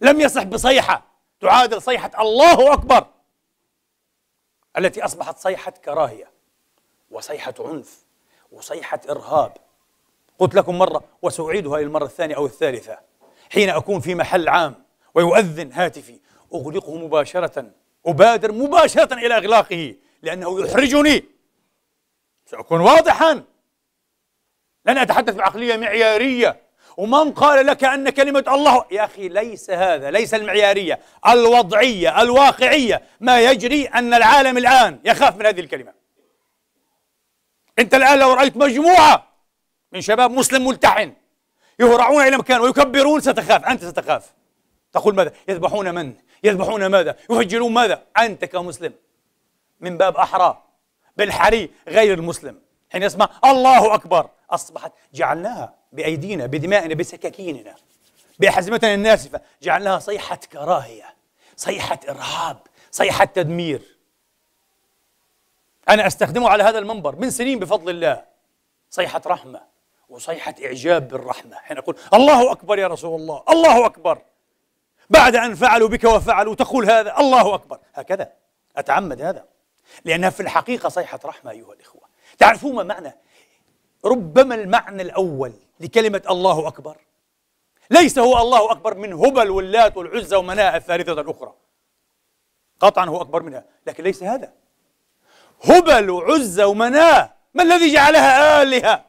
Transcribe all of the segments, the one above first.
لم يصح بصيحة تعادل صيحة الله أكبر التي أصبحت صيحة كراهية وصيحة عنف وصيحة إرهاب قلت لكم مرة وسأعيدها للمرة الثانية أو الثالثة حين أكون في محل عام ويؤذن هاتفي أغلقه مباشرة أبادر مباشرة إلى إغلاقه لأنه يحرجني سأكون واضحا لن أتحدث بعقلية معيارية ومن قال لك أن كلمة الله يا أخي ليس هذا ليس المعيارية الوضعية الواقعية ما يجري أن العالم الآن يخاف من هذه الكلمة أنت الآن لو رأيت مجموعة من شباب مسلم ملتحن يهرعون إلى مكان ويكبرون ستخاف أنت ستخاف تقول ماذا يذبحون من يذبحون ماذا يفجرون ماذا أنت كمسلم من باب أحرى بالحري غير المسلم حين يسمع الله أكبر أصبحت جعلناها بأيدينا بدمائنا بسكاكيننا بأحزمتنا الناسفة جعلناها صيحة كراهية صيحة إرهاب صيحة تدمير أنا أستخدمه على هذا المنبر من سنين بفضل الله صيحة رحمة وصيحة إعجاب بالرحمة حين أقول الله أكبر يا رسول الله الله أكبر بعد أن فعلوا بك وفعلوا تقول هذا الله أكبر هكذا أتعمد هذا لأنها في الحقيقة صيحة رحمة أيها الإخوة تعرفون ما معنى ربما المعنى الأول لكلمة الله أكبر ليس هو الله أكبر من هبل واللات والعزة ومناء الثالثة الأخرى قطعا هو أكبر منها لكن ليس هذا هبل وعزى ومناة ما الذي جعلها آلهة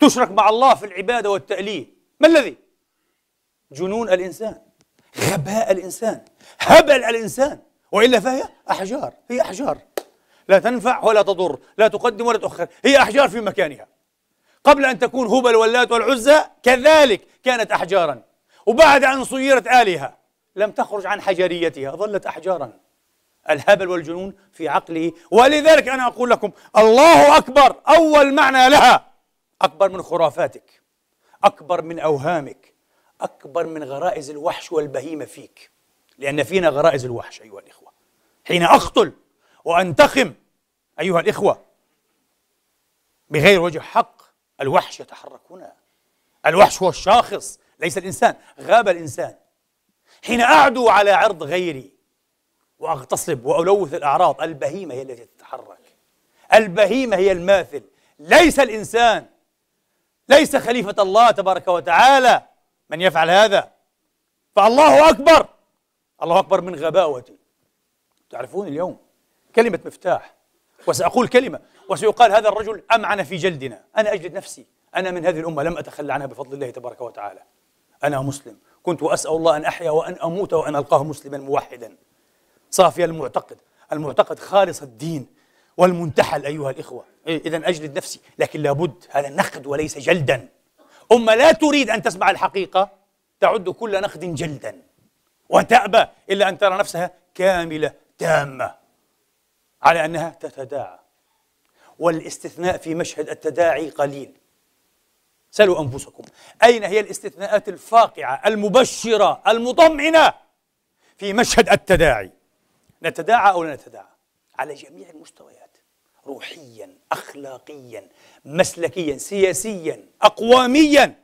تشرك مع الله في العبادة والتأليه ما الذي جنون الإنسان غباء الإنسان هبل الإنسان وإلا فهي أحجار هي أحجار لا تنفع ولا تضر لا تقدم ولا تؤخر هي أحجار في مكانها قبل أن تكون هبل واللات والعزى كذلك كانت أحجارا وبعد أن صيرت آلهة لم تخرج عن حجريتها ظلت أحجارا الهبل والجنون في عقله ولذلك أنا أقول لكم الله أكبر أول معنى لها أكبر من خرافاتك أكبر من أوهامك أكبر من غرائز الوحش والبهيمة فيك لأن فينا غرائز الوحش أيها الإخوة حين أقتل وأنتقم أيها الإخوة بغير وجه حق الوحش يتحرك هنا الوحش هو الشاخص ليس الإنسان غاب الإنسان حين أعدو على عرض غيري وأغتصب وألوث الأعراض البهيمة هي التي تتحرك البهيمة هي الماثل ليس الإنسان ليس خليفة الله تبارك وتعالى من يفعل هذا فالله أكبر الله أكبر من غباوتي تعرفون اليوم كلمة مفتاح وسأقول كلمة وسيقال هذا الرجل أمعن في جلدنا أنا أجلد نفسي أنا من هذه الأمة لم أتخلى عنها بفضل الله تبارك وتعالى أنا مسلم كنت أسأل الله أن أحيا وأن أموت وأن ألقاه مسلما موحدا صافي المعتقد المعتقد خالص الدين والمنتحل أيها الإخوة إيه، إذا أجلد نفسي لكن لابد هذا نقد وليس جلدا أمة لا تريد أن تسمع الحقيقة تعد كل نقد جلدا وتأبى إلا أن ترى نفسها كاملة تامة على أنها تتداعى والاستثناء في مشهد التداعي قليل سألوا أنفسكم أين هي الاستثناءات الفاقعة المبشرة المطمئنة في مشهد التداعي نتداعى أو لا نتداعى على جميع المستويات روحيا أخلاقيا مسلكيا سياسيا أقواميا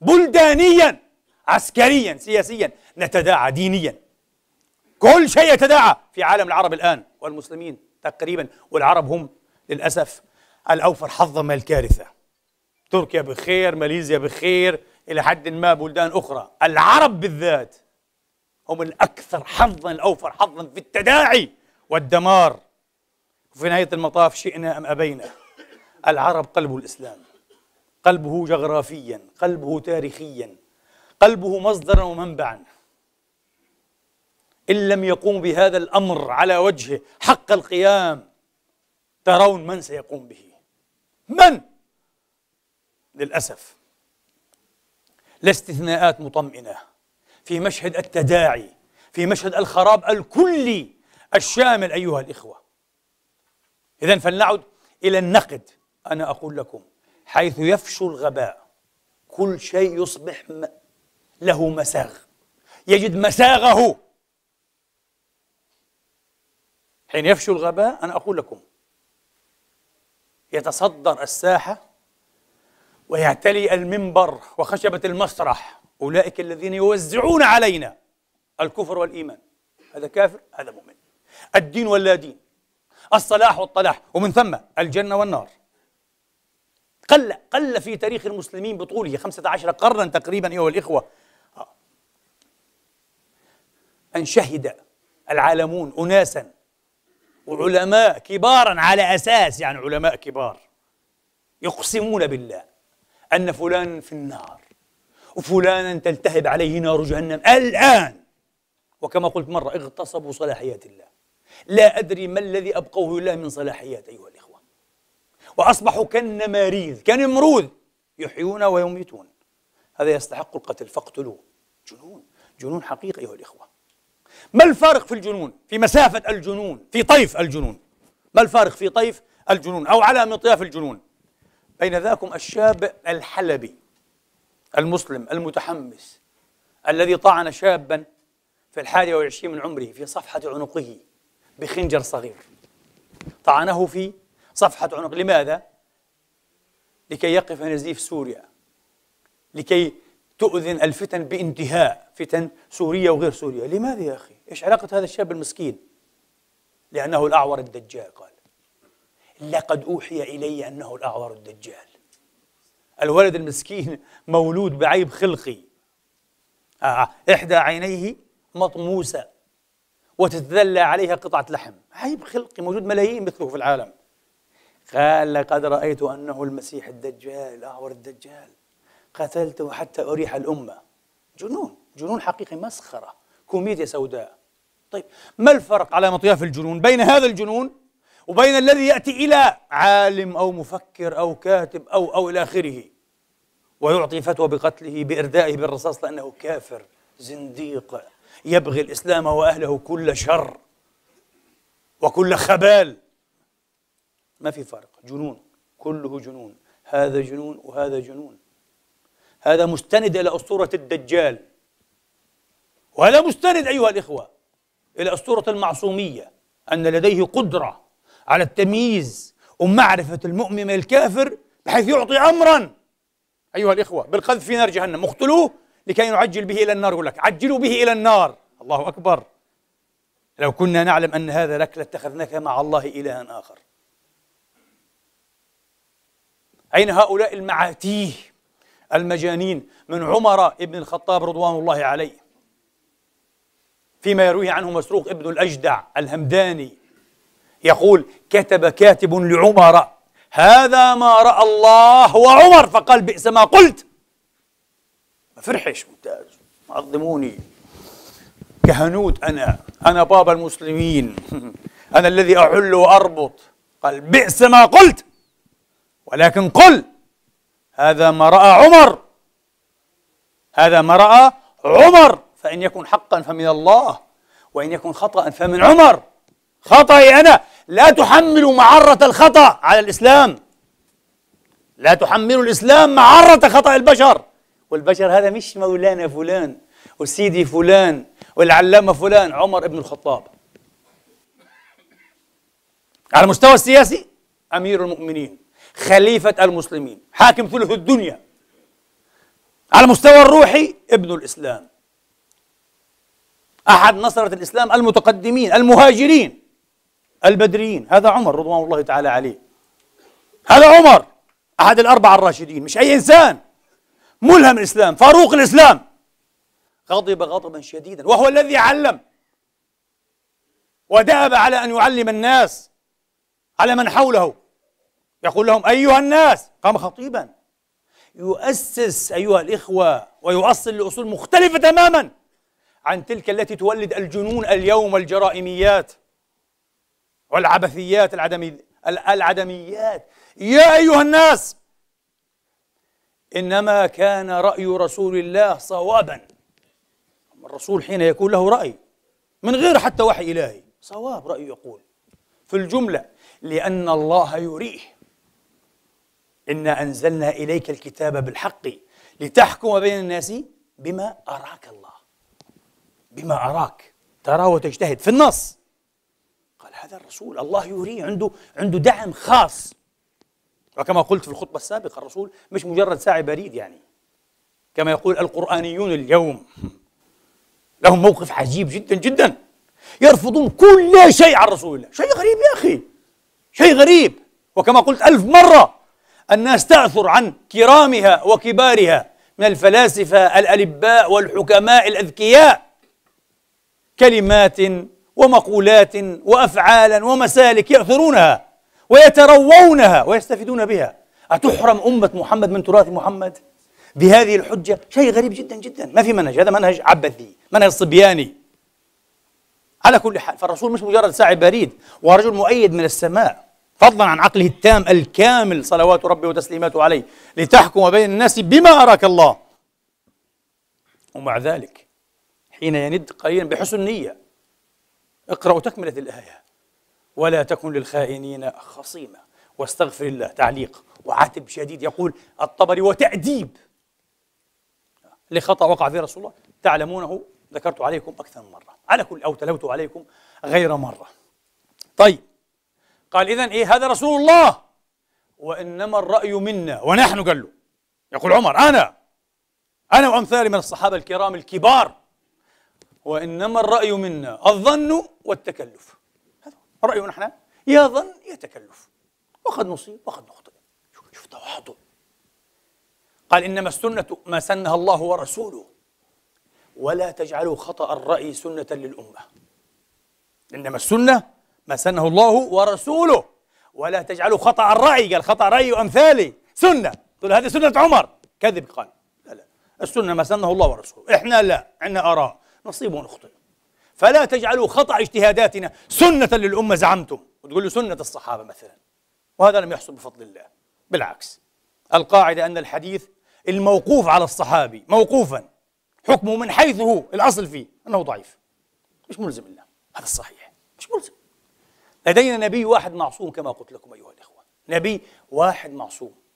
بلدانيا عسكريا سياسيا نتداعى دينيا كل شيء يتداعى في عالم العرب الآن والمسلمين تقريبا والعرب هم للأسف الأوفر حظا من الكارثة تركيا بخير ماليزيا بخير إلى حد ما بلدان أخرى العرب بالذات هم الأكثر حظا الأوفر حظا في التداعي والدمار وفي نهاية المطاف شئنا أم أبينا العرب قلب الإسلام قلبه جغرافيا قلبه تاريخيا قلبه مصدرا ومنبعا إن لم يقوموا بهذا الأمر على وجهه حق القيام ترون من سيقوم به من للأسف لا استثناءات مطمئنة في مشهد التداعي في مشهد الخراب الكلي الشامل أيها الإخوة إذا فلنعد إلى النقد أنا أقول لكم حيث يفشو الغباء كل شيء يصبح له مساغ يجد مساغه حين يفشو الغباء أنا أقول لكم يتصدر الساحة ويعتلي المنبر وخشبة المسرح أولئك الذين يوزعون علينا الكفر والإيمان هذا كافر هذا مؤمن الدين واللا دين الصلاح والطلاح ومن ثم الجنة والنار قل قل في تاريخ المسلمين بطوله 15 قرنا تقريبا أيها الإخوة آه. أن شهد العالمون أناسا وعلماء كبارا على أساس يعني علماء كبار يقسمون بالله أن فلانا في النار وفلانا تلتهب عليه نار جهنم الآن وكما قلت مرة اغتصبوا صلاحيات الله لا أدري ما الذي أبقوه الله من صلاحيات أيها الإخوة وأصبحوا كالنماريذ كنمرود يحيون ويميتون هذا يستحق القتل فاقتلوه جنون جنون حقيقي أيها الإخوة ما الفارق في الجنون في مسافة الجنون في طيف الجنون ما الفارق في طيف الجنون أو على مطياف الجنون بين ذاكم الشاب الحلبي المسلم المتحمس الذي طعن شابا في الحادي والعشرين من عمره في صفحة عنقه بخنجر صغير طعنه في صفحة عنق لماذا؟ لكي يقف نزيف سوريا لكي تؤذن الفتن بانتهاء فتن سورية وغير سورية لماذا يا أخي؟ إيش علاقة هذا الشاب المسكين؟ لأنه الأعور الدجال قال لقد أوحي إلي أنه الأعور الدجال الولد المسكين مولود بعيب خلقي آه. آه. إحدى عينيه مطموسة وتتذلى عليها قطعة لحم عيب خلقي موجود ملايين مثله في العالم قال لقد رأيت أنه المسيح الدجال الأعور الدجال قتلته حتى أريح الأمة جنون جنون حقيقي مسخرة كوميديا سوداء طيب ما الفرق على مطياف الجنون بين هذا الجنون وبين الذي يأتي إلى عالم أو مفكر أو كاتب أو أو إلى آخره ويعطي فتوى بقتله بإردائه بالرصاص لأنه كافر زنديق يبغي الإسلام وأهله كل شر وكل خبال ما في فرق جنون كله جنون هذا جنون وهذا جنون هذا مستند إلى أسطورة الدجال وهذا مستند أيها الإخوة إلى أسطورة المعصومية أن لديه قدرة على التمييز ومعرفة المؤمن من الكافر بحيث يعطي أمرا أيها الإخوة بالقذف في نار جهنم اقتلوه لكي نعجل به إلى النار يقول لك عجلوا به إلى النار الله أكبر لو كنا نعلم أن هذا لك لاتخذناك مع الله إلها آخر أين هؤلاء المعاتيه المجانين من عمر بن الخطاب رضوان الله عليه فيما يرويه عنه مسروق ابن الأجدع الهمداني يقول كتب كاتب لعمر هذا ما رأى الله وعمر فقال بئس ما قلت ما فرحش ممتاز عظموني كهنوت أنا أنا بابا المسلمين أنا الذي أحل وأربط قال بئس ما قلت ولكن قل هذا ما رأى عمر هذا ما رأى عمر فإن يكن حقا فمن الله وإن يكن خطأ فمن عمر خطأي أنا لا تحملوا معرة الخطأ على الإسلام لا تحملوا الإسلام معرة خطأ البشر والبشر هذا مش مولانا فلان وسيدي فلان والعلامة فلان عمر ابن الخطاب على المستوى السياسي أمير المؤمنين خليفة المسلمين حاكم ثلث الدنيا على المستوى الروحي ابن الإسلام أحد نصرة الإسلام المتقدمين المهاجرين البدريين هذا عمر رضوان الله تعالى عليه هذا عمر أحد الأربعة الراشدين مش أي إنسان ملهم الإسلام فاروق الإسلام غضب غضبا شديدا وهو الذي علم ودأب على أن يعلم الناس على من حوله يقول لهم أيها الناس قام خطيبا يؤسس أيها الإخوة ويؤصل لأصول مختلفة تماما عن تلك التي تولد الجنون اليوم والجرائميات والعبثيات العدمي العدميات يا أيها الناس إنما كان رأي رسول الله صوابا الرسول حين يكون له رأي من غير حتى وحي إلهي صواب رأيه يقول في الجملة لأن الله يريه إنا أنزلنا إليك الكتاب بالحق لتحكم بين الناس بما أراك الله بما أراك تراه وتجتهد في النص قال هذا الرسول الله يريه عنده عنده دعم خاص وكما قلت في الخطبة السابقة الرسول مش مجرد ساعي بريد يعني كما يقول القرآنيون اليوم لهم موقف عجيب جدا جدا يرفضون كل شيء عن رسول الله شيء غريب يا أخي شيء غريب وكما قلت ألف مرة الناس تأثر عن كرامها وكبارها من الفلاسفة الألباء والحكماء الأذكياء كلمات ومقولات وأفعالا ومسالك يأثرونها ويتروونها ويستفيدون بها أتحرم أمة محمد من تراث محمد؟ بهذه الحجة شيء غريب جدا جدا ما في منهج هذا منهج عبثي منهج صبياني على كل حال فالرسول مش مجرد ساعي بريد ورجل مؤيد من السماء فضلا عن عقله التام الكامل صلوات ربي وتسليماته عليه لتحكم بين الناس بما أراك الله ومع ذلك حين يند قليلا بحسن نية اقرأوا تكملة الآية ولا تكن للخائنين خصيما واستغفر الله تعليق وعاتب شديد يقول الطبري وتأديب لخطأ وقع فيه رسول الله تعلمونه ذكرت عليكم أكثر من مرة على كل أو تلوت عليكم غير مرة طيب قال إذا إيه هذا رسول الله وإنما الرأي منا ونحن قال له يقول عمر أنا أنا وأمثالي من الصحابة الكرام الكبار وإنما الرأي منا الظن والتكلف هذا الرأي نحن يا ظن يا تكلف وقد نصيب وقد نخطئ شوف تواضع قال إنما السنة ما سنها الله ورسوله ولا تجعلوا خطأ الرأي سنة للأمة إنما السنة ما سنه الله ورسوله ولا تجعلوا خطأ الرأي قال خطأ رأي وأمثالي سنة تقول هذه سنة عمر كذب قال لا لا السنة ما سنه الله ورسوله إحنا لا عندنا آراء نصيب ونخطئ فلا تجعلوا خطأ اجتهاداتنا سنة للأمة زعمتم وتقول له سنة الصحابة مثلا وهذا لم يحصل بفضل الله بالعكس القاعدة أن الحديث الموقوف على الصحابي موقوفا حكمه من حيث هو الأصل فيه أنه ضعيف مش ملزم الله هذا الصحيح مش ملزم لدينا نبي واحد معصوم كما قلت لكم أيها الإخوة نبي واحد معصوم